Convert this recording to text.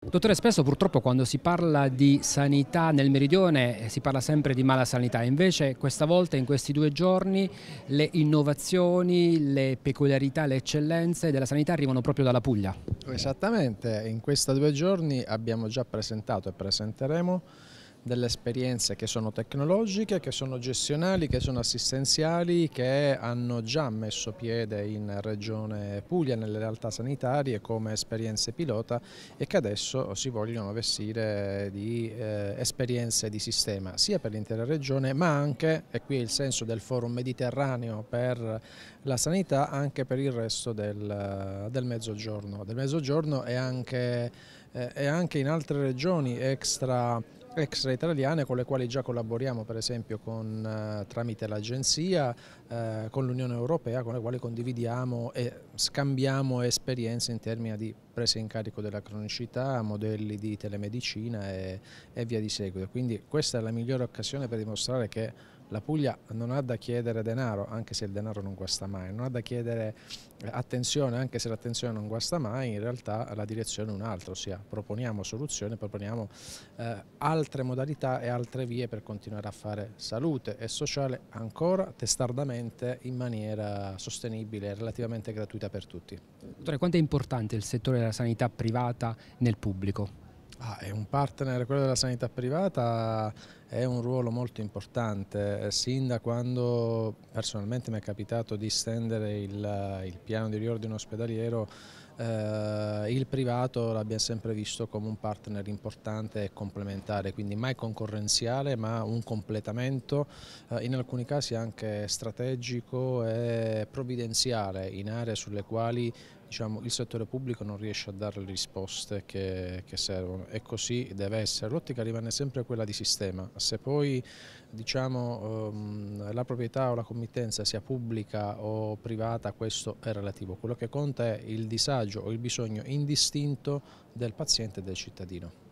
Dottore, spesso purtroppo quando si parla di sanità nel meridione eh, si parla sempre di mala sanità, invece questa volta in questi due giorni le innovazioni, le peculiarità, le eccellenze della sanità arrivano proprio dalla Puglia. Esattamente, in questi due giorni abbiamo già presentato e presenteremo delle esperienze che sono tecnologiche, che sono gestionali, che sono assistenziali, che hanno già messo piede in Regione Puglia, nelle realtà sanitarie come esperienze pilota e che adesso si vogliono vestire di eh, esperienze di sistema sia per l'intera Regione ma anche, e qui è il senso del forum mediterraneo per la sanità, anche per il resto del, del mezzogiorno. Del mezzogiorno e anche, eh, e anche in altre regioni extra extra italiane con le quali già collaboriamo per esempio con, eh, tramite l'agenzia, eh, con l'Unione Europea con le quali condividiamo e scambiamo esperienze in termini di presa in carico della cronicità, modelli di telemedicina e, e via di seguito. Quindi questa è la migliore occasione per dimostrare che la Puglia non ha da chiedere denaro, anche se il denaro non guasta mai, non ha da chiedere eh, attenzione, anche se l'attenzione non guasta mai, in realtà la direzione è un'altra, ossia proponiamo soluzioni, proponiamo eh, altre modalità e altre vie per continuare a fare salute e sociale ancora testardamente in maniera sostenibile e relativamente gratuita per tutti. Dottore, quanto è importante il settore della sanità privata nel pubblico? Ah, è un partner, quello della sanità privata è un ruolo molto importante, sin da quando personalmente mi è capitato di stendere il, il piano di riordino ospedaliero eh, il privato l'abbia sempre visto come un partner importante e complementare, quindi mai concorrenziale ma un completamento, eh, in alcuni casi anche strategico e provvidenziale in aree sulle quali Diciamo, il settore pubblico non riesce a dare le risposte che, che servono e così deve essere. L'ottica rimane sempre quella di sistema. Se poi diciamo, ehm, la proprietà o la committenza sia pubblica o privata, questo è relativo. Quello che conta è il disagio o il bisogno in indistinto del paziente e del cittadino.